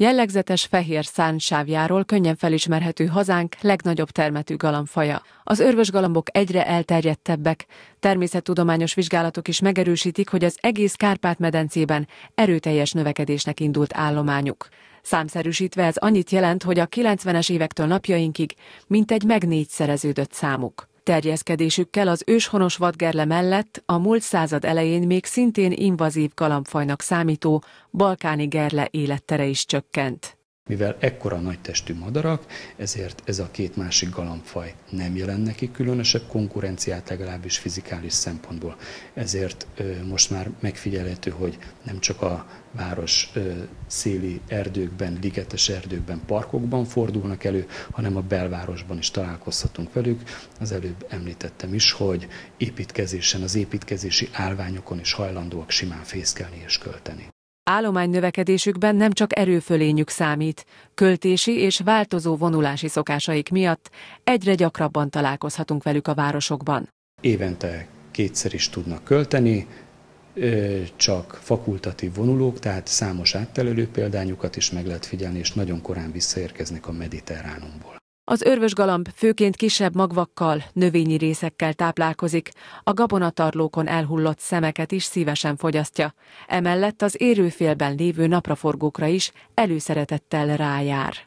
Jellegzetes fehér szánsávjáról könnyen felismerhető hazánk legnagyobb termetű galamfaja. Az örvös galambok egyre elterjedtebbek, természettudományos vizsgálatok is megerősítik, hogy az egész Kárpát-medencében erőteljes növekedésnek indult állományuk. Számszerűsítve ez annyit jelent, hogy a 90-es évektől napjainkig mintegy megnégyszereződött számuk terjeszkedésükkel az őshonos vadgerle mellett a múlt század elején még szintén invazív kalampfajnak számító balkáni gerle élettere is csökkent. Mivel ekkora nagy testű madarak, ezért ez a két másik galambfaj nem jelent neki különösebb konkurenciát, legalábbis fizikális szempontból. Ezért most már megfigyelhető, hogy nem csak a város széli erdőkben, ligetes erdőkben, parkokban fordulnak elő, hanem a belvárosban is találkozhatunk velük. Az előbb említettem is, hogy építkezésen, az építkezési állványokon is hajlandóak simán fészkelni és költeni. Állomány növekedésükben nem csak erőfölényük számít, költési és változó vonulási szokásaik miatt egyre gyakrabban találkozhatunk velük a városokban. Évente kétszer is tudnak költeni, csak fakultatív vonulók, tehát számos áttelelő példányukat is meg lehet figyelni, és nagyon korán visszaérkeznek a mediterránumból. Az örvös galamb főként kisebb magvakkal, növényi részekkel táplálkozik, a gabonatarlókon elhullott szemeket is szívesen fogyasztja, emellett az érőfélben lévő napraforgókra is előszeretettel rájár.